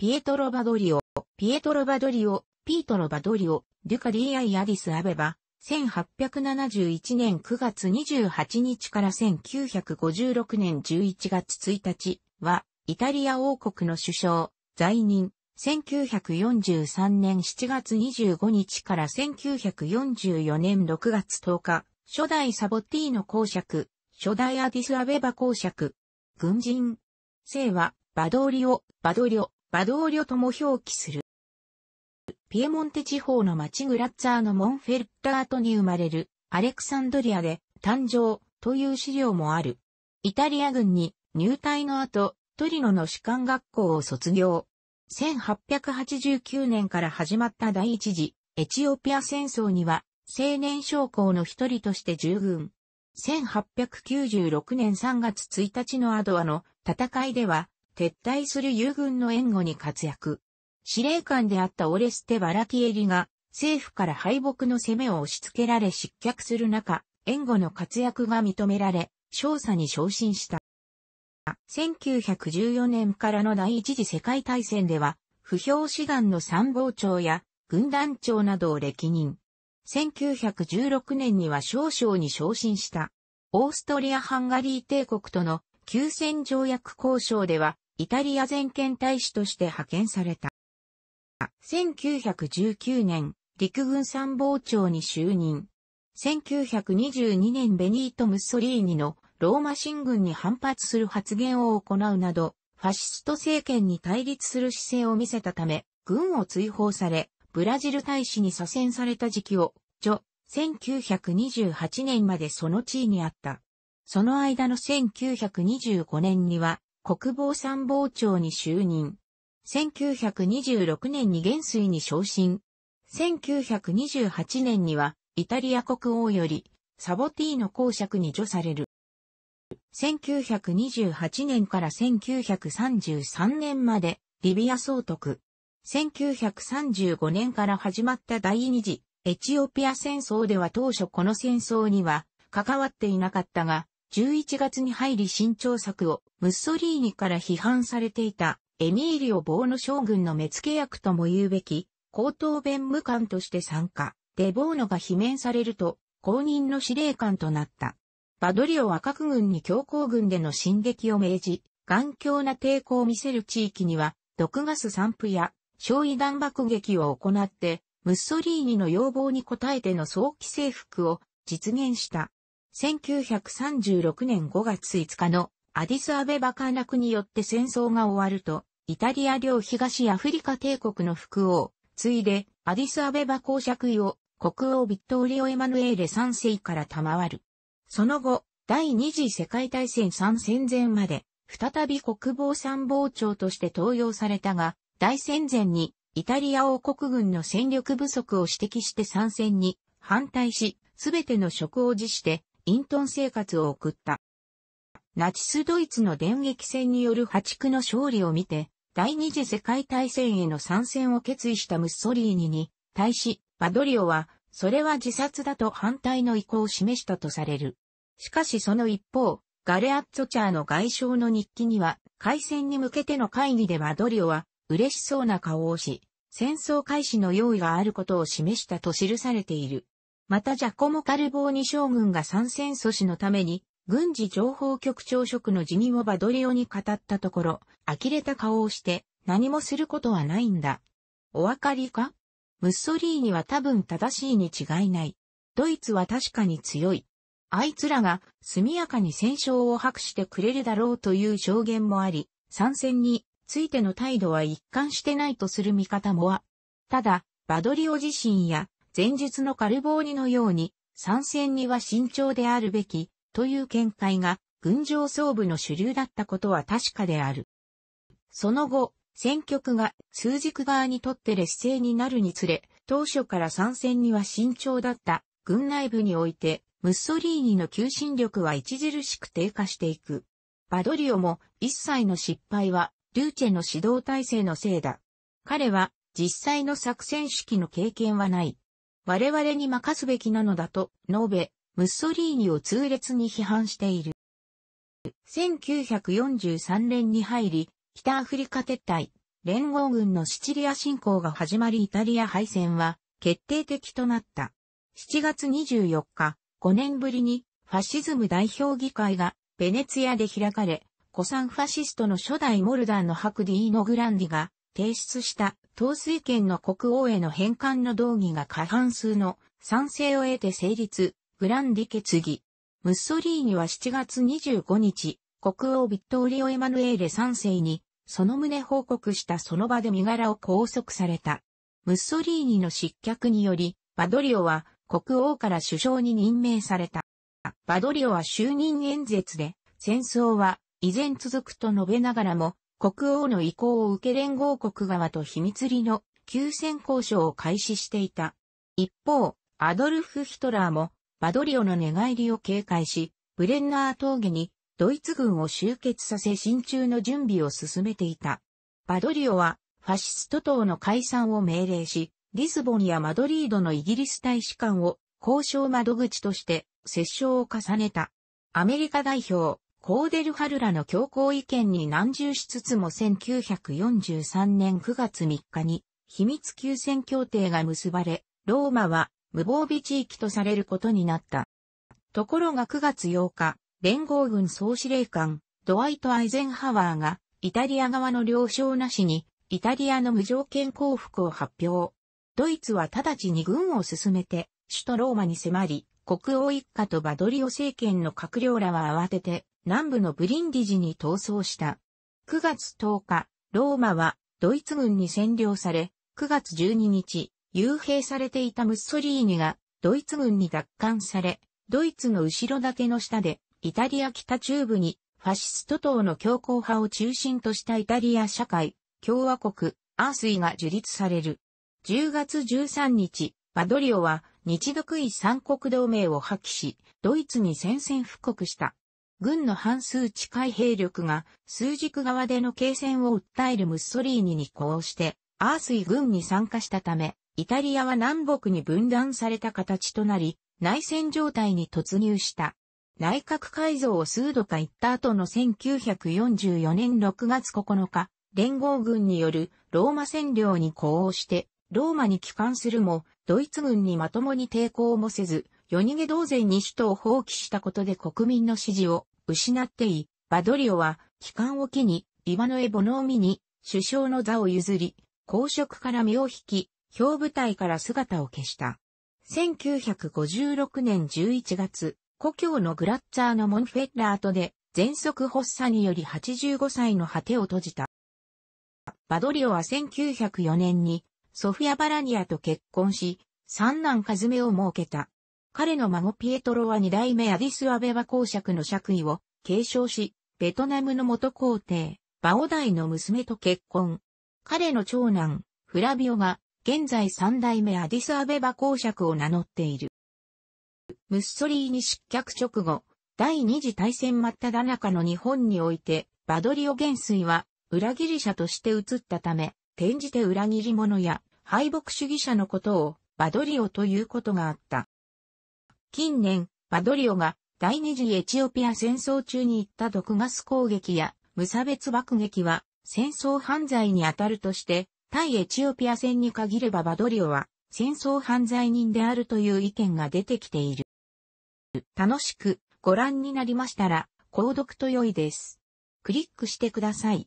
ピエトロ・バドリオ、ピエトロ・バドリオ、ピートロ・バドリオ、デュカ・ディアイ・アディス・アベバ、1871年9月28日から1956年11月1日は、イタリア王国の首相、在任、1943年7月25日から1944年6月10日、初代サボティーノ公爵、初代アディス・アベバ公爵、軍人。姓は、バドリオ、バドリオ、バドーリョとも表記する。ピエモンテ地方の町グラッツァーのモンフェッタートに生まれるアレクサンドリアで誕生という資料もある。イタリア軍に入隊の後、トリノの士官学校を卒業。1889年から始まった第一次エチオピア戦争には青年将校の一人として従軍。1896年3月1日のアドアの戦いでは撤退する友軍の援護に活躍。司令官であったオレステ・バラティエリが政府から敗北の攻めを押し付けられ失脚する中、援護の活躍が認められ、少佐に昇進した。1914年からの第一次世界大戦では、不評志願の参謀長や軍団長などを歴任。1916年には少将に昇進した。オーストリア・ハンガリー帝国との休戦条約交渉では、イタリア全権大使として派遣された。1919年、陸軍参謀長に就任。1922年ベニート・ムッソリーニのローマ進軍に反発する発言を行うなど、ファシスト政権に対立する姿勢を見せたため、軍を追放され、ブラジル大使に左遷された時期を、著、1928年までその地位にあった。その間の1925年には国防参謀長に就任。1926年に元帥に昇進。1928年にはイタリア国王よりサボティーノ公爵に除される。1928年から1933年までリビア総督。1935年から始まった第二次エチオピア戦争では当初この戦争には関わっていなかったが、11月に入り新調作をムッソリーニから批判されていたエミーリオ・ボーノ将軍の目付役とも言うべき高等弁務官として参加。デボーノが罷免されると公認の司令官となった。バドリオは各軍に強行軍での進撃を命じ、頑強な抵抗を見せる地域には、毒ガス散布や焼夷弾爆撃を行って、ムッソリーニの要望に応えての早期征服を実現した。1936年5月5日のアディスアベバ陥落によって戦争が終わると、イタリア領東アフリカ帝国の副王、ついでアディスアベバ公爵位を国王ビットオリオ・エマヌエーレ3世から賜る。その後、第二次世界大戦3戦前まで、再び国防参謀長として登用されたが、大戦前にイタリア王国軍の戦力不足を指摘して参戦に反対し、すべての職を辞して隠遁生活を送った。ナチスドイツの電撃戦による破竹の勝利を見て、第二次世界大戦への参戦を決意したムッソリーニに対し、バドリオは、それは自殺だと反対の意向を示したとされる。しかしその一方、ガレアッツォチャーの外相の日記には、開戦に向けての会議でバドリオは、嬉しそうな顔をし、戦争開始の用意があることを示したと記されている。またジャコモ・カルボーニ将軍が参戦阻止のために、軍事情報局長職の辞任をバドリオに語ったところ、呆れた顔をして、何もすることはないんだ。お分かりかムッソリーニは多分正しいに違いない。ドイツは確かに強い。あいつらが速やかに戦勝を博してくれるだろうという証言もあり、参戦についての態度は一貫してないとする見方もあ。ただ、バドリオ自身や前述のカルボーニのように、参戦には慎重であるべき、という見解が、軍上総部の主流だったことは確かである。その後、戦局が数軸側にとって劣勢になるにつれ、当初から参戦には慎重だった軍内部において、ムッソリーニの求心力は著しく低下していく。バドリオも一切の失敗は、ルーチェの指導体制のせいだ。彼は実際の作戦指揮の経験はない。我々に任すべきなのだと述べ、ムッソリーニを痛烈に批判している。1943年に入り、北アフリカ撤退、連合軍のシチリア侵攻が始まりイタリア敗戦は決定的となった。7月24日、5年ぶりにファシズム代表議会がベネツィアで開かれ、古参ファシストの初代モルダーのハクディーノ・グランディが提出した統帥権の国王への返還の動議が過半数の賛成を得て成立、グランディ決議。ムッソリーニは7月25日、国王ビットーリオ・エマヌエーレ3世に、その旨報告したその場で身柄を拘束された。ムッソリーニの失脚により、バドリオは国王から首相に任命された。バドリオは就任演説で、戦争は依然続くと述べながらも、国王の意向を受け連合国側と秘密裏の休戦交渉を開始していた。一方、アドルフ・ヒトラーもバドリオの寝返りを警戒し、ブレンナー峠にドイツ軍を集結させ進駐の準備を進めていた。バドリオはファシスト党の解散を命令し、リスボンやマドリードのイギリス大使館を交渉窓口として折衝を重ねた。アメリカ代表、コーデル・ハルラの強硬意見に難重しつつも1943年9月3日に秘密休戦協定が結ばれ、ローマは無防備地域とされることになった。ところが9月8日、連合軍総司令官、ドワイト・アイゼンハワーが、イタリア側の了承なしに、イタリアの無条件降伏を発表。ドイツは直ちに軍を進めて、首都ローマに迫り、国王一家とバドリオ政権の閣僚らは慌てて、南部のブリンディジに逃走した。9月10日、ローマはドイツ軍に占領され、9月12日、幽閉されていたムッソリーニがドイツ軍に奪還され、ドイツの後ろ盾の下で、イタリア北中部にファシスト党の強硬派を中心としたイタリア社会、共和国、アースイが樹立される。10月13日、バドリオは日独位三国同盟を破棄し、ドイツに宣戦布告した。軍の半数近い兵力が数軸側での継戦を訴えるムッソリーニに呼して、アースイ軍に参加したため、イタリアは南北に分断された形となり、内戦状態に突入した。内閣改造を数度か行った後の1944年6月9日、連合軍によるローマ占領に呼応して、ローマに帰還するも、ドイツ軍にまともに抵抗もせず、夜逃げ同然に首都を放棄したことで国民の支持を失ってい、バドリオは、帰還を機に、リバノエ・ボノーミに、首相の座を譲り、公職から身を引き、表舞台から姿を消した。1956年11月、故郷のグラッツァーのモンフェッラートで、全息発作により85歳の果てを閉じた。バドリオは1904年に、ソフィア・バラニアと結婚し、三男カズメを設けた。彼の孫ピエトロは二代目アディスアベバ公爵の爵位を継承し、ベトナムの元皇帝、バオダイの娘と結婚。彼の長男、フラビオが、現在三代目アディスアベバ公爵を名乗っている。ムッソリーに失脚直後、第二次大戦真っただ中の日本において、バドリオ元帥は、裏切り者として移ったため、転じて裏切り者や敗北主義者のことを、バドリオということがあった。近年、バドリオが第二次エチオピア戦争中に行った毒ガス攻撃や無差別爆撃は戦争犯罪に当たるとして、対エチオピア戦に限ればバドリオは戦争犯罪人であるという意見が出てきている。楽しくご覧になりましたら、購読と良いです。クリックしてください。